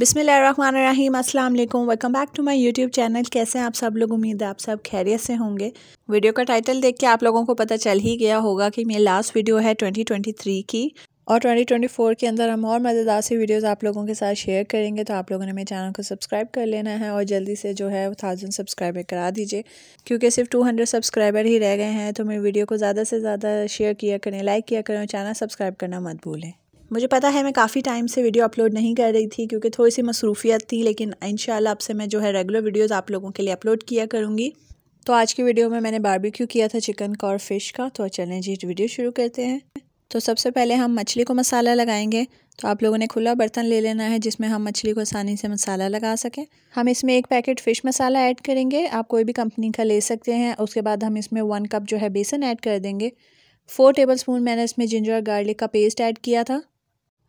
बिसमीम अस्सलाम welcome back to my YouTube channel कैसे हैं आप सब लोग उम्मीद है आप सब खैरियत से होंगे वीडियो का टाइटल देख के आप लोगों को पता चल ही गया होगा कि मेरी लास्ट वीडियो है 2023 की और 2024 के अंदर हम और मज़ेदार से वीडियोस आप लोगों के साथ शेयर करेंगे तो आप लोगों ने मेरे चैनल को सब्सक्राइब कर लेना है और जल्दी से जो है थाउजेंड सब्सक्राइबर करा दीजिए क्योंकि सिर्फ 200 सब्सक्राइबर ही रह गए हैं तो मेरी वीडियो को ज़्यादा से ज़्यादा शेयर किया करें लाइक किया करें और चैनल सब्सक्राइब करना मत भूलें मुझे पता है मैं काफ़ी टाइम से वीडियो अपलोड नहीं कर रही थी क्योंकि थोड़ी सी मसरूफियत थी लेकिन इन आपसे मैं जो है रेगुलर वीडियोस आप लोगों के लिए अपलोड किया करूँगी तो आज की वीडियो में मैंने बारबेक्यू किया था चिकन का और फ़िश का तो चलें जी वीडियो शुरू करते हैं तो सबसे पहले हम मछली को मसाला लगाएंगे तो आप लोगों ने खुला बर्तन ले लेना है जिसमें हम मछली को आसानी से मसाला लगा सकें हम इसमें एक पैकेट फ़िश मसाला ऐड करेंगे आप कोई भी कंपनी का ले सकते हैं उसके बाद हम इसमें वन कप जो है बेसन ऐड कर देंगे फोर टेबल स्पून मैंने इसमें जिंजर गार्लिक का पेस्ट ऐड किया था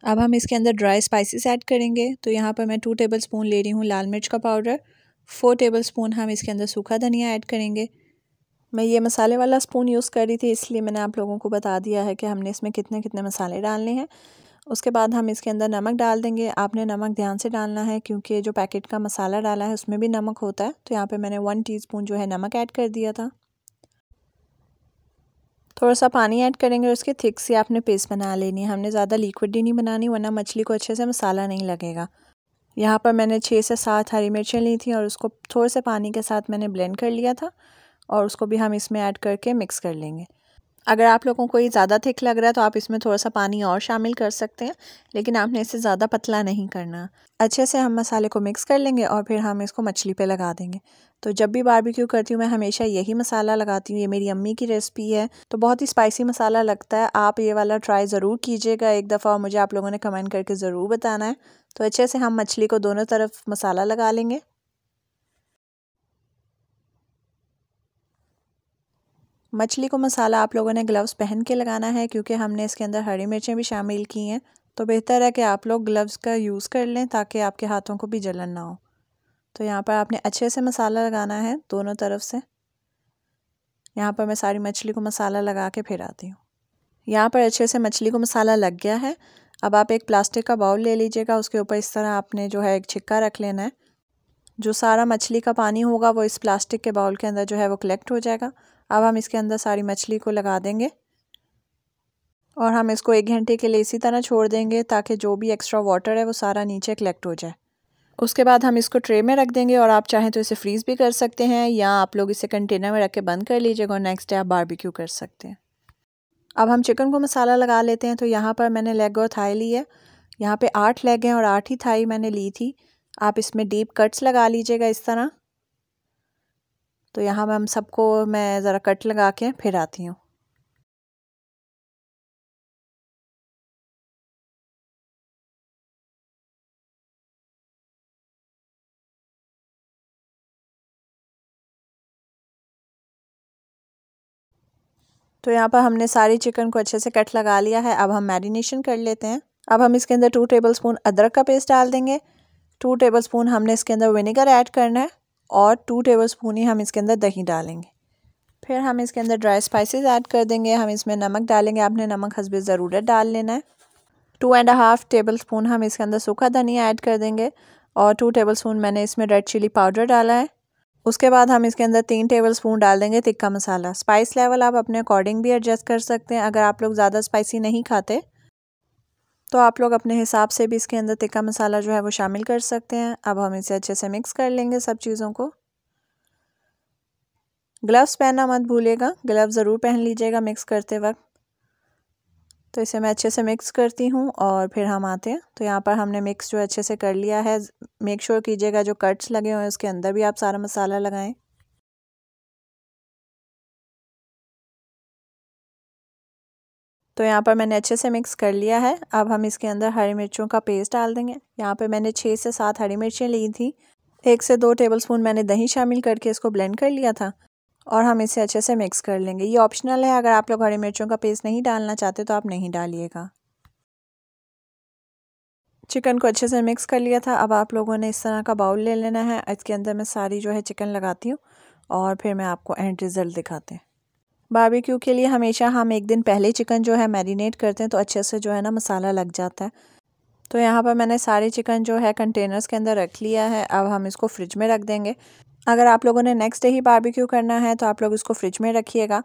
अब हम इसके अंदर ड्राई स्पाइसेस ऐड करेंगे तो यहाँ पर मैं टू टेबल स्पून ले रही हूँ लाल मिर्च का पाउडर फोर टेबल स्पून हम इसके अंदर सूखा धनिया ऐड करेंगे मैं ये मसाले वाला स्पून यूज़ कर रही थी इसलिए मैंने आप लोगों को बता दिया है कि हमने इसमें कितने कितने मसाले डालने हैं उसके बाद हम इसके अंदर नमक डाल देंगे आपने नमक ध्यान से डालना है क्योंकि जो पैकेट का मसाला डाला है उसमें भी नमक होता है तो यहाँ पे मैंने वन टीस्पून जो है नमक ऐड कर दिया था थोड़ा सा पानी ऐड करेंगे और उसके थिक से आपने पेस्ट बना लेनी है हमने ज़्यादा लिक्विड ही नहीं बनानी वरना मछली को अच्छे से मसाला नहीं लगेगा यहाँ पर मैंने छः से सात हरी मिर्चें ली थी और उसको थोड़े से पानी के साथ मैंने ब्लेंड कर लिया था और उसको भी हम इसमें ऐड करके मिक्स कर लेंगे अगर आप लोगों को ये ज़्यादा थिक लग रहा है तो आप इसमें थोड़ा सा पानी और शामिल कर सकते हैं लेकिन आपने इसे ज़्यादा पतला नहीं करना अच्छे से हम मसाले को मिक्स कर लेंगे और फिर हम इसको मछली पे लगा देंगे तो जब भी बारबेक्यू करती हूँ मैं हमेशा यही मसाला लगाती हूँ ये मेरी अम्मी की रेसिपी है तो बहुत ही स्पाइसी मसाला लगता है आप ये वाला ट्राई ज़रूर कीजिएगा एक दफ़ा और मुझे आप लोगों ने कमेंट करके ज़रूर बताना है तो अच्छे से हम मछली को दोनों तरफ मसाला लगा लेंगे मछली को मसाला आप लोगों ने ग्लव्स पहन के लगाना है क्योंकि हमने इसके अंदर हरी मिर्चें भी शामिल की हैं तो बेहतर है कि आप लोग ग्लव्स का यूज़ कर लें ताकि आपके हाथों को भी जलन ना हो तो यहाँ पर आपने अच्छे से मसाला लगाना है दोनों तरफ से यहाँ पर मैं सारी मछली को मसाला लगा के फिर आती हूँ यहाँ पर अच्छे से मछली को मसाला लग गया है अब आप एक प्लास्टिक का बाउल ले लीजिएगा उसके ऊपर इस तरह आपने जो है एक छिक्का रख लेना है जो सारा मछली का पानी होगा वो इस प्लास्टिक के बाउल के अंदर जो है वो कलेक्ट हो जाएगा अब हम इसके अंदर सारी मछली को लगा देंगे और हम इसको एक घंटे के लिए इसी तरह छोड़ देंगे ताकि जो भी एक्स्ट्रा वाटर है वो सारा नीचे कलेक्ट हो जाए उसके बाद हम इसको ट्रे में रख देंगे और आप चाहें तो इसे फ्रीज़ भी कर सकते हैं या आप लोग इसे कंटेनर में रख के बंद कर लीजिएगा और नेक्स्ट डे आप बारबेक्यू कर सकते हैं अब हम चिकन को मसाला लगा लेते हैं तो यहाँ पर मैंने लेग और थाई ली है यहाँ पे आठ लेग हैं और आठ ही थाई मैंने ली थी आप इसमें डीप कट्स लगा लीजिएगा इस तरह तो यहाँ मैम सबको मैं ज़रा कट लगा के फिर आती हूँ तो यहाँ पर हमने सारी चिकन को अच्छे से कट लगा लिया है अब हम मैरिनेशन कर लेते हैं अब हम इसके अंदर टू टेबलस्पून अदरक का पेस्ट डाल देंगे टू टेबलस्पून हमने इसके अंदर विनेगर ऐड करना है और टू टेबल स्पून ही हम इसके अंदर दही डालेंगे फिर हम इसके अंदर ड्राई स्पाइसेस ऐड कर देंगे हम इसमें नमक डालेंगे आपने नमक हंसब ज़रूरत डाल लेना है two and half tablespoon हम इसके अंदर सूखा धनिया ऐड कर देंगे और टू टेबल स्पून मैंने इसमें रेड चिली पाउडर डाला है उसके बाद हम इसके अंदर तीन टेबल स्पून डाल देंगे तिक्का मसाला स्पाइस लेवल आप अपने अकॉर्डिंग भी एडजस्ट कर सकते हैं अगर आप लोग ज़्यादा स्पाइसी नहीं खाते तो आप लोग अपने हिसाब से भी इसके अंदर तिक्का मसाला जो है वो शामिल कर सकते हैं अब हम इसे अच्छे से मिक्स कर लेंगे सब चीज़ों को ग्लव्स पहनना मत भूलिएगा ग्लव ज़रूर पहन लीजिएगा मिक्स करते वक्त तो इसे मैं अच्छे से मिक्स करती हूँ और फिर हम आते हैं तो यहाँ पर हमने मिक्स जो अच्छे से कर लिया है मेक श्योर कीजिएगा जो कट्स लगे हुए हैं उसके अंदर भी आप सारा मसाला लगाएं तो यहाँ पर मैंने अच्छे से मिक्स कर लिया है अब हम इसके अंदर हरी मिर्चों का पेस्ट डाल देंगे यहाँ पर मैंने छः से सात हरी मिर्चें ली थी एक से दो टेबलस्पून मैंने दही शामिल करके इसको ब्लेंड कर लिया था और हम इसे अच्छे से मिक्स कर लेंगे ये ऑप्शनल है अगर आप लोग हरी मिर्चों का पेस्ट नहीं डालना चाहते तो आप नहीं डालिएगा चिकन को अच्छे से मिक्स कर लिया था अब आप लोगों ने इस तरह का बाउल ले लेना है इसके अंदर मैं सारी जो है चिकन लगाती हूँ और फिर मैं आपको एंड रिज़ल्ट दिखाते हैं बारबेक्यू के लिए हमेशा हम एक दिन पहले चिकन जो है मैरिनेट करते हैं तो अच्छे से जो है ना मसाला लग जाता है तो यहाँ पर मैंने सारे चिकन जो है कंटेनर्स के अंदर रख लिया है अब हम इसको फ्रिज में रख देंगे अगर आप लोगों ने नेक्स्ट डे ही बारबेक्यू करना है तो आप लोग इसको फ्रिज में रखिएगा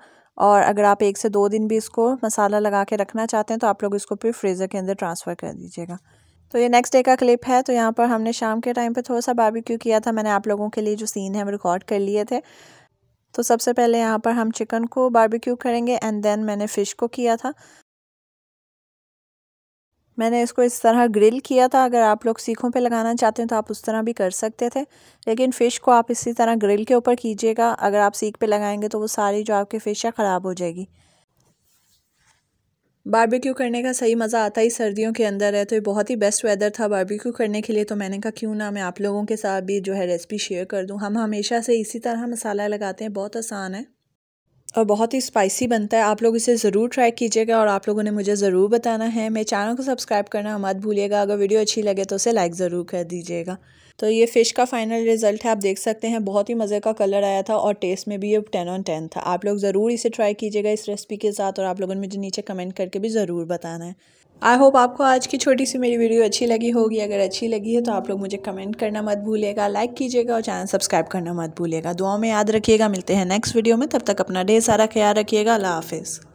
और अगर आप एक से दो दिन भी इसको मसाला लगा के रखना चाहते हैं तो आप लोग इसको फिर फ्रीज़र के अंदर ट्रांसफ़र कर दीजिएगा तो ये नेक्स्ट डे का क्लिप है तो यहाँ पर हमने शाम के टाइम पे थोड़ा सा बारबेक्यू किया था मैंने आप लोगों के लिए जो सीन है हम रिकॉर्ड कर लिए थे तो सबसे पहले यहाँ पर हम चिकन को बारबेक्यू करेंगे एंड देन मैंने फ़िश को किया था मैंने इसको इस तरह ग्रिल किया था अगर आप लोग सीखों पे लगाना चाहते हैं तो आप उस तरह भी कर सकते थे लेकिन फ़िश को आप इसी तरह ग्रिल के ऊपर कीजिएगा अगर आप सीख पे लगाएंगे तो वो सारी जो आपकी फ़िश है ख़राब हो जाएगी बारबेक्यू करने का सही मज़ा आता ही सर्दियों के अंदर है तो ये बहुत ही बेस्ट वेदर था बारबेक्यू करने के लिए तो मैंने कहा क्यों ना मैं आप लोगों के साथ भी जो है रेसिपी शेयर कर दूं हम हमेशा से इसी तरह मसाला लगाते हैं बहुत आसान है और बहुत ही स्पाइसी बनता है आप लोग इसे ज़रूर ट्राई कीजिएगा और आप लोगों ने मुझे ज़रूर बताना है मेरे चैनल को सब्सक्राइब करना मत भूलिएगा अगर वीडियो अच्छी लगे तो उसे लाइक ज़रूर कर दीजिएगा तो ये फ़िश का फाइनल रिज़ल्ट है आप देख सकते हैं बहुत ही मज़े का कलर आया था और टेस्ट में भी ये टेन ऑन टेन था आप लोग ज़रूर इसे ट्राई कीजिएगा इस रेसिपी के साथ और आप लोगों ने मुझे नीचे कमेंट करके भी ज़रूर बताना है आई होप आपको आज की छोटी सी मेरी वीडियो अच्छी लगी होगी अगर अच्छी लगी है तो आप लोग मुझे कमेंट करना मत भूलिएगा लाइक कीजिएगा और चैनल सब्सक्राइब करना मत भूलिएगा दुआओं में याद रखिएगा मिलते हैं नेक्स्ट वीडियो में तब तक अपना ढेर सारा ख्याल रखिएगा अल्लाह हाफिज़